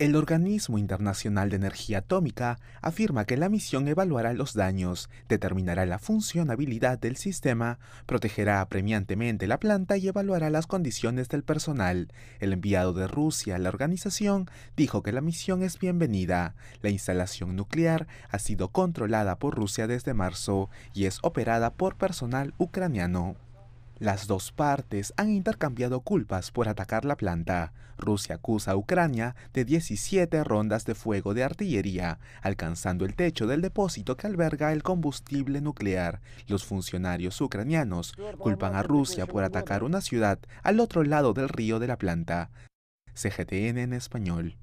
El Organismo Internacional de Energía Atómica afirma que la misión evaluará los daños, determinará la funcionabilidad del sistema, protegerá apremiantemente la planta y evaluará las condiciones del personal. El enviado de Rusia a la organización dijo que la misión es bienvenida. La instalación nuclear ha sido controlada por Rusia desde marzo y es operada por personal ucraniano. Las dos partes han intercambiado culpas por atacar la planta. Rusia acusa a Ucrania de 17 rondas de fuego de artillería, alcanzando el techo del depósito que alberga el combustible nuclear. Los funcionarios ucranianos culpan a Rusia por atacar una ciudad al otro lado del río de la planta. CGTN en español.